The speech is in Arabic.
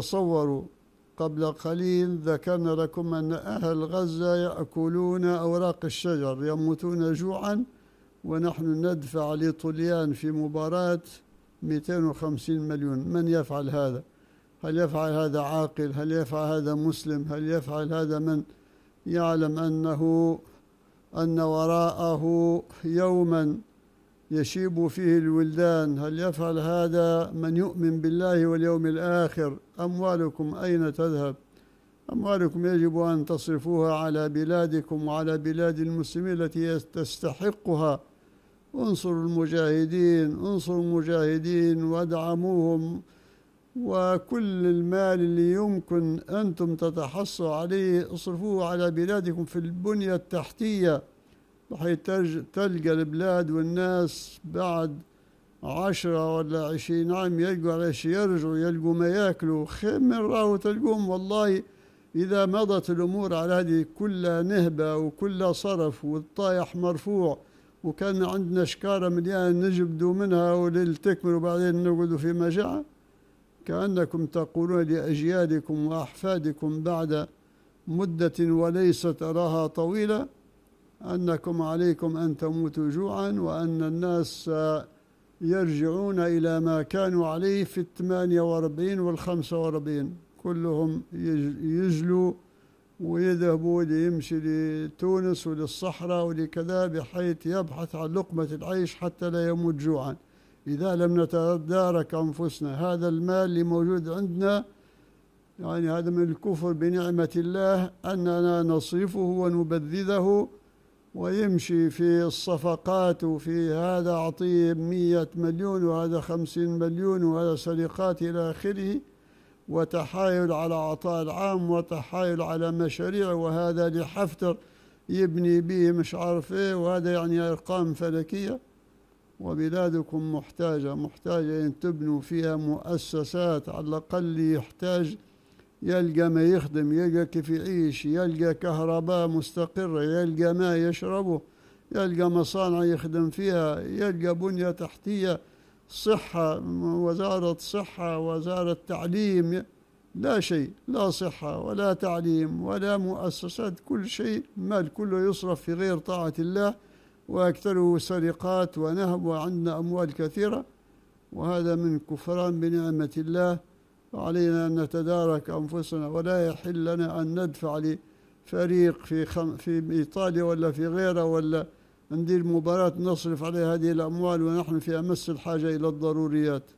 تصوروا قبل قليل ذكرنا لكم أن أهل غزة يأكلون أوراق الشجر يموتون جوعا ونحن ندفع لطليان في مباراة 250 مليون من يفعل هذا هل يفعل هذا عاقل هل يفعل هذا مسلم هل يفعل هذا من يعلم أنه أن وراءه يوما يشيب فيه الولدان هل يفعل هذا من يؤمن بالله واليوم الآخر أموالكم أين تذهب أموالكم يجب أن تصرفوها على بلادكم وعلى بلاد المسلمين التي تستحقها انصروا المجاهدين انصروا المجاهدين وادعموهم وكل المال اللي يمكن أنتم تتحصوا عليه اصرفوه على بلادكم في البنية التحتية راح تلقى البلاد والناس بعد عشرة ولا عشرين عام يلقوا على شي يرجعوا يلقوا ما ياكلوا خير من راهو تلقوهم والله إذا مضت الأمور على هذه كلها نهبة وكلها صرف والطايح مرفوع وكان عندنا شكارة مليانة نجبدوا منها وليل تكمل وبعدين نقعدوا في مجاعة كأنكم تقولون لأجيالكم وأحفادكم بعد مدة وليست أراها طويلة أنكم عليكم أن تموتوا جوعا وأن الناس يرجعون إلى ما كانوا عليه في الثمانية واربعين والخمسة واربعين كلهم يجلوا ويذهبوا ليمشي لتونس وللصحراء ولكذا بحيث يبحث عن لقمة العيش حتى لا يموت جوعا إذا لم نتدارك أنفسنا هذا المال اللي موجود عندنا يعني هذا من الكفر بنعمة الله أننا نصرفه ونبذذه ويمشي في الصفقات وفي هذا أعطيه مية مليون وهذا خمسين مليون وهذا سرقات إلى آخره وتحايل على عطاء العام وتحايل على مشاريع وهذا لحفتر يبني به مش عارف ايه وهذا يعني ارقام فلكيه وبلادكم محتاجه محتاجه ان تبنوا فيها مؤسسات على الاقل يحتاج يلقى ما يخدم يلقى كيف يعيش يلقى كهرباء مستقرة يلقى ما يشربه يلقى مصانع يخدم فيها يلقى بنية تحتية صحة وزارة صحة وزارة تعليم لا شيء لا صحة ولا تعليم ولا مؤسسات كل شيء مال كله يصرف في غير طاعة الله وأكثره سرقات ونهب وعندنا أموال كثيرة وهذا من كفران بنعمة الله علينا أن نتدارك أنفسنا ولا يحل لنا أن ندفع لفريق في خم في إيطاليا ولا في غيره ولا ندير مباراة نصرف عليها هذه الأموال ونحن في أمس الحاجة إلى الضروريات